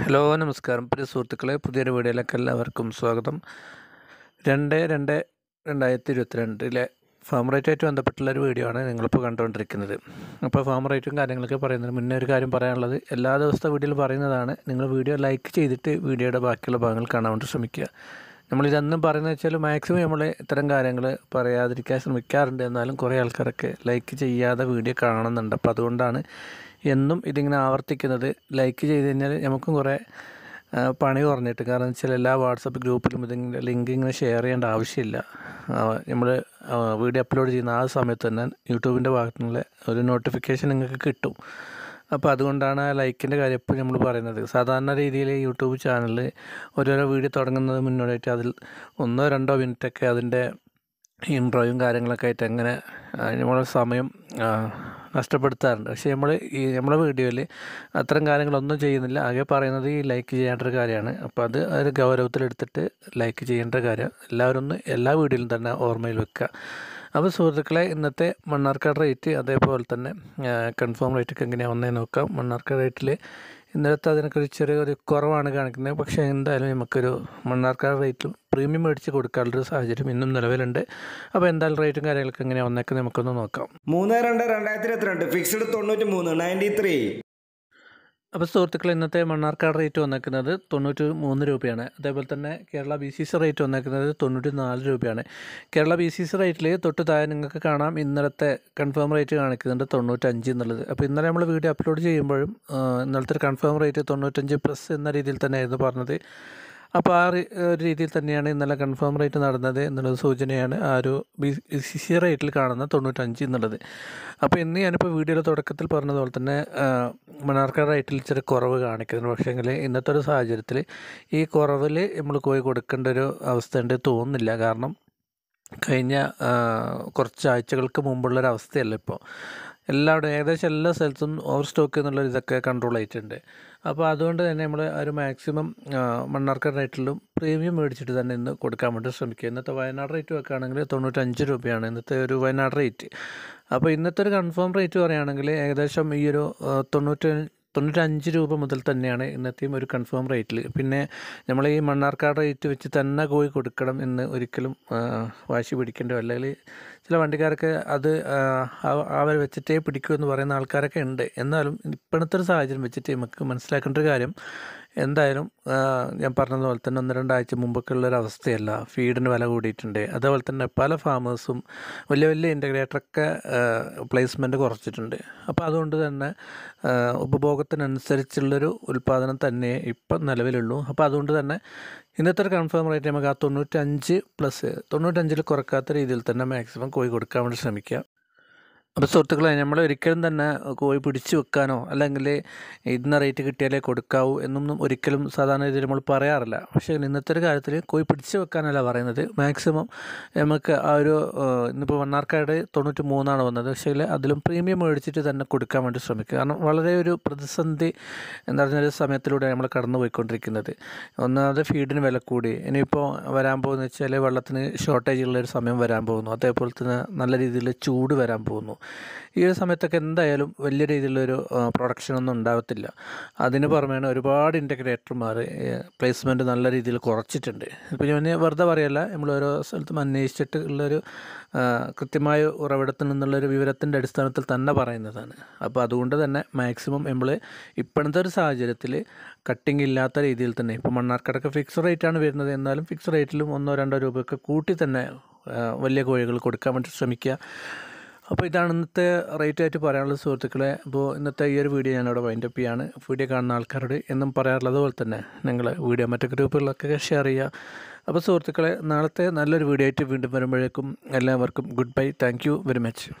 hello നമസ്കാരം പ്രിയ സുഹൃത്തുക്കളെ പുതിയൊരു വീഡിയോയിലേക്ക് എല്ലാവർക്കും സ്വാഗതം രണ്ട് രണ്ട് രണ്ടായിരത്തി ഇരുപത്തിരണ്ടിലെ ഫാം റേറ്റായിട്ട് ബന്ധപ്പെട്ടുള്ള ഒരു വീഡിയോ ആണ് നിങ്ങളിപ്പോൾ കണ്ടുകൊണ്ടിരിക്കുന്നത് അപ്പോൾ ഫാം റേറ്റും കാര്യങ്ങളൊക്കെ പറയുന്നത് മുന്നേ ഒരു കാര്യം പറയാനുള്ളത് എല്ലാ ദിവസത്തെ വീഡിയോയിൽ പറയുന്നതാണ് നിങ്ങൾ വീഡിയോ ലൈക്ക് ചെയ്തിട്ട് വീഡിയോയുടെ ബാക്കിയുള്ള ഭാഗങ്ങൾ കാണാൻ വേണ്ടി ശ്രമിക്കുക നമ്മളിതെന്നും പറയുന്നത് വെച്ചാൽ മാക്സിമം നമ്മൾ ഇത്തരം കാര്യങ്ങൾ പറയാതിരിക്കാൻ ശ്രമിക്കാറുണ്ട് എന്നാലും കുറേ ആൾക്കാരൊക്കെ ലൈക്ക് ചെയ്യാതെ വീഡിയോ കാണുന്നുണ്ട് അപ്പോൾ അതുകൊണ്ടാണ് എന്നും ഇതിങ്ങനെ ആവർത്തിക്കുന്നത് ലൈക്ക് ചെയ്ത് കഴിഞ്ഞാൽ നമുക്കും കുറേ പണി കുറഞ്ഞിട്ട് കാരണം വെച്ചാൽ എല്ലാ വാട്സപ്പ് ഗ്രൂപ്പിലും ഇതിങ്ങനെ ലിങ്ക് ഇങ്ങനെ ഷെയർ ചെയ്യേണ്ട ആവശ്യമില്ല നമ്മൾ വീഡിയോ അപ്ലോഡ് ചെയ്യുന്ന ആ സമയത്ത് തന്നെ യൂട്യൂബിൻ്റെ ഭാഗത്തുനിന്നുള്ള ഒരു നോട്ടിഫിക്കേഷൻ നിങ്ങൾക്ക് കിട്ടും അപ്പോൾ അതുകൊണ്ടാണ് ലൈക്കിൻ്റെ കാര്യം ഇപ്പോൾ നമ്മൾ പറയുന്നത് സാധാരണ രീതിയിൽ യൂട്യൂബ് ചാനലിൽ ഓരോരോ വീഡിയോ തുടങ്ങുന്നത് മുന്നോടിയായിട്ട് അതിൽ ഒന്നോ രണ്ടോ മിനിറ്റൊക്കെ അതിൻ്റെ ഇൻട്രോയും കാര്യങ്ങളൊക്കെ ആയിട്ട് എങ്ങനെ നമ്മുടെ സമയം നഷ്ടപ്പെടുത്താറുണ്ട് പക്ഷേ നമ്മൾ ഈ നമ്മുടെ വീഡിയോയിൽ അത്തരം കാര്യങ്ങളൊന്നും ചെയ്യുന്നില്ല ആകെ പറയുന്നത് ഈ ലൈക്ക് ചെയ്യേണ്ട ഒരു കാര്യമാണ് അപ്പോൾ അത് ഒരു ഗൗരവത്തിലെടുത്തിട്ട് ലൈക്ക് ചെയ്യേണ്ട കാര്യം എല്ലാവരും ഒന്ന് എല്ലാ വീഡിയോയിലും തന്നെ ഓർമ്മയിൽ വെക്കുക അപ്പോൾ സുഹൃത്തുക്കളെ ഇന്നത്തെ മണ്ണാർക്കാട് റേറ്റ് അതേപോലെ തന്നെ കൺഫേം റേറ്റൊക്കെ എങ്ങനെയാണ് വന്നേ നോക്കാം മണ്ണാർക്കാട് റേറ്റിൽ ഇന്നലത്തെ അതിനൊക്കെ ചെറിയൊരു കുറവാണ് കാണിക്കുന്നത് പക്ഷേ എന്തായാലും നമുക്കൊരു മണ്ണാർക്കാർ റേറ്റിൽ പ്രീമിയം മേടിച്ച് കൊടുക്കാനുള്ളൊരു സാഹചര്യം ഇന്നും നിലവിലുണ്ട് അപ്പോൾ എന്തായാലും റേറ്റും കാര്യങ്ങളൊക്കെ എങ്ങനെയാണ് വന്നേക്കുന്നത് നമുക്കൊന്ന് നോക്കാം മൂന്ന് രണ്ട് രണ്ടായിരത്തി ഇരുപത്തിരണ്ട് ഫിക്സ്ഡ് തൊണ്ണൂറ്റി മൂന്ന് നയൻറ്റി ത്രീ അപ്പോൾ സുഹൃത്തുക്കൾ ഇന്നത്തെ മണ്ണാർക്കാട് റേറ്റ് വന്നേക്കുന്നത് തൊണ്ണൂറ്റി മൂന്ന് രൂപയാണ് അതേപോലെ തന്നെ Kerala B C C rate വന്നേക്കുന്നത് തൊണ്ണൂറ്റി നാല് രൂപയാണ് കേരള ബി സി സി റേറ്റിൽ തൊട്ട് താഴെ നിങ്ങൾക്ക് കാണാം ഇന്നലത്തെ കൺഫേം റേറ്റ് കാണിക്കുന്നുണ്ട് തൊണ്ണൂറ്റഞ്ച് എന്നുള്ളത് അപ്പോൾ ഇന്നലെ നമ്മൾ വീഡിയോ അപ്ലോഡ് ചെയ്യുമ്പോഴും ഇന്നലത്തെ കൺഫേം റേറ്റ് തൊണ്ണൂറ്റഞ്ച് പ്ലസ് എന്ന രീതിയിൽ തന്നെയായിരുന്നു പറഞ്ഞത് അപ്പോൾ ആ ഒരു രീതിയിൽ തന്നെയാണ് ഇന്നലെ കൺഫേം റേറ്റ് നടന്നത് എന്നുള്ളത് സൂചനയാണ് ആ ഒരു സി സി റേറ്റിൽ കാണുന്ന തൊണ്ണൂറ്റഞ്ച് എന്നുള്ളത് അപ്പോൾ ഇന്ന് ഞാനിപ്പോൾ വീഡിയോയുടെ തുടക്കത്തിൽ പറഞ്ഞതുപോലെ തന്നെ മണാർക്ക റേറ്റിൽ ഇച്ചിരി കുറവ് കാണിക്കുന്നു പക്ഷേങ്കിൽ ഇന്നത്തെ ഒരു സാഹചര്യത്തിൽ ഈ കുറവിൽ നമ്മൾ പോയി കൊടുക്കേണ്ട ഒരു ഉണ്ട് തോന്നുന്നില്ല കാരണം കഴിഞ്ഞ കുറച്ച് ആഴ്ചകൾക്ക് മുമ്പുള്ളൊരവസ്ഥയല്ല ഇപ്പോൾ എല്ലാവിടെയും ഏകദേശം എല്ലാ സ്ഥലത്തും ഓവർ സ്റ്റോക്ക് എന്നുള്ള ഇതൊക്കെ കൺട്രോൾ ആയിട്ടുണ്ട് അപ്പോൾ അതുകൊണ്ട് തന്നെ നമ്മൾ ഒരു മാക്സിമം മണ്ണാർക്കാട് റേറ്റിലും പ്രീമിയം മേടിച്ചിട്ട് തന്നെ ഇന്ന് കൊടുക്കാൻ വേണ്ടി ശ്രമിക്കുക ഇന്നത്തെ വയനാട് റേറ്റ് വെക്കുകയാണെങ്കിൽ തൊണ്ണൂറ്റഞ്ച് രൂപയാണ് ഇന്നത്തെ ഒരു വയനാട് റേറ്റ് അപ്പോൾ ഇന്നത്തെ ഒരു കൺഫേം റേറ്റ് പറയുകയാണെങ്കിൽ ഏകദേശം ഈ ഒരു തൊണ്ണൂറ്റി തൊണ്ണൂറ്റഞ്ച് രൂപ മുതൽ തന്നെയാണ് ഇന്നത്തെയും ഒരു കൺഫേം റേറ്റിൽ പിന്നെ നമ്മൾ ഈ മണ്ണാർക്കാട് റേറ്റ് വെച്ച് തന്നെ കോഴി കൊടുക്കണം എന്ന് ഒരിക്കലും വാശി പിടിക്കേണ്ട അല്ലെങ്കിൽ ചില വണ്ടിക്കാരൊക്കെ അത് അവർ വെച്ചിട്ടേ പിടിക്കൂ എന്ന് പറയുന്ന ആൾക്കാരൊക്കെ ഉണ്ട് എന്നാലും ഇപ്പോഴത്തെ ഒരു സാഹചര്യം വെച്ചിട്ട് നമുക്ക് മനസ്സിലാക്കേണ്ട ഒരു കാര്യം എന്തായാലും ഞാൻ പറഞ്ഞതുപോലെ തന്നെ ഒന്ന് രണ്ടാഴ്ച മുമ്പൊക്കെ ഉള്ളൊരവസ്ഥയല്ല ഫീഡിന് വില കൂടിയിട്ടുണ്ട് അതേപോലെ തന്നെ പല ഫാമേഴ്സും വലിയ വലിയ ഇൻ്റഗ്രേറ്ററൊക്കെ പ്ലേസ്മെൻറ്റ് കുറച്ചിട്ടുണ്ട് അപ്പോൾ അതുകൊണ്ട് തന്നെ ഉപഭോഗത്തിനനുസരിച്ചുള്ളൊരു ഉൽപ്പാദനം തന്നെ ഇപ്പം നിലവിലുള്ളൂ അപ്പോൾ അതുകൊണ്ട് തന്നെ ഇന്നത്തെ ഒരു കൺഫേം റേറ്റ് നമുക്ക് ആ തൊണ്ണൂറ്റഞ്ച് പ്ലസ് തൊണ്ണൂറ്റഞ്ചിൽ കുറക്കാത്ത രീതിയിൽ തന്നെ മാക്സിമം കോഴി കൊടുക്കാൻ വേണ്ടി ശ്രമിക്കുക അപ്പോൾ സുഹൃത്തുക്കളെ നമ്മൾ ഒരിക്കലും തന്നെ കോഴി പിടിച്ചു വെക്കാനോ അല്ലെങ്കിൽ ഇന്ന റേറ്റ് കിട്ടിയാലേ കൊടുക്കാവൂ എന്നൊന്നും ഒരിക്കലും സാധാരണ രീതിയിൽ നമ്മൾ പറയാറില്ല പക്ഷേ ഇന്നത്തെ ഒരു കാര്യത്തിൽ കോഴി പിടിച്ചു വെക്കാനല്ല പറയുന്നത് മാക്സിമം നമുക്ക് ആ ഒരു ഇന്നിപ്പോൾ വണ്ണാർക്കാട് തൊണ്ണൂറ്റി മൂന്നാണ് വന്നത് പക്ഷേ അതിലും പ്രീമിയം മേടിച്ചിട്ട് തന്നെ കൊടുക്കാൻ വേണ്ടി ശ്രമിക്കുക കാരണം വളരെ ഒരു പ്രതിസന്ധി എന്ന് പറഞ്ഞൊരു സമയത്തിലൂടെ നമ്മൾ കടന്നു പോയിക്കൊണ്ടിരിക്കുന്നത് ഒന്നാമത് ഫീഡിന് വില കൂടി ഇനിയിപ്പോൾ വരാൻ പോകുന്നത് വെച്ചാൽ വെള്ളത്തിന് ഷോർട്ടേജ് ഉള്ള ഒരു സമയം വരാൻ പോകുന്നു അതേപോലെ തന്നെ നല്ല രീതിയിൽ ചൂട് വരാൻ പോകുന്നു ഈ ഒരു സമയത്തൊക്കെ എന്തായാലും വലിയ പ്രൊഡക്ഷൻ ഒന്നും ഉണ്ടാകത്തില്ല അതിന് പുറമെയാണ് ഒരുപാട് ഇൻ്റഗ്രേറ്റർമാർ പ്ലേസ്മെൻറ്റ് നല്ല രീതിയിൽ കുറച്ചിട്ടുണ്ട് ഇപ്പം ഞാൻ വെറുതെ പറയല്ല നമ്മൾ ഓരോ സ്ഥലത്തും അന്വേഷിച്ചിട്ട് ഉള്ളൊരു കൃത്യമായ ഉറവിടത്തിൽ നിന്നുള്ളൊരു വിവരത്തിൻ്റെ അടിസ്ഥാനത്തിൽ തന്നെ പറയുന്നതാണ് അപ്പോൾ അതുകൊണ്ട് തന്നെ മാക്സിമം നമ്മൾ ഇപ്പോഴത്തെ ഒരു സാഹചര്യത്തിൽ കട്ടിംഗ് ഇല്ലാത്ത രീതിയിൽ തന്നെ ഇപ്പോൾ മണ്ണാർക്കടക്ക് ഫിക്സ് റേറ്റാണ് വരുന്നത് എന്നാലും ഫിക്സ് റേറ്റിലും ഒന്നോ രണ്ടോ രൂപയൊക്കെ കൂട്ടി തന്നെ വലിയ കോഴികൾ കൊടുക്കാൻ വേണ്ടി ശ്രമിക്കുക അപ്പോൾ ഇതാണ് ഇന്നത്തെ റേറ്റ് ആയിട്ട് പറയാനുള്ള സുഹൃത്തുക്കളെ അപ്പോൾ ഇന്നത്തെ ഈ ഒരു വീഡിയോ ഞാനിവിടെ അപ്പ് ചെയ്യാണ് വീഡിയോ കാണുന്ന ആൾക്കാരോട് എന്നും പറയാറുള്ളത് പോലെ തന്നെ നിങ്ങൾ വീഡിയോ മറ്റു ഗ്രൂപ്പുകളിലൊക്കെ ഷെയർ ചെയ്യുക അപ്പോൾ സുഹൃത്തുക്കളെ നാളത്തെ നല്ലൊരു വീഡിയോ ആയിട്ട് വീണ്ടും വരുമ്പോഴേക്കും എല്ലാവർക്കും goodbye thank very much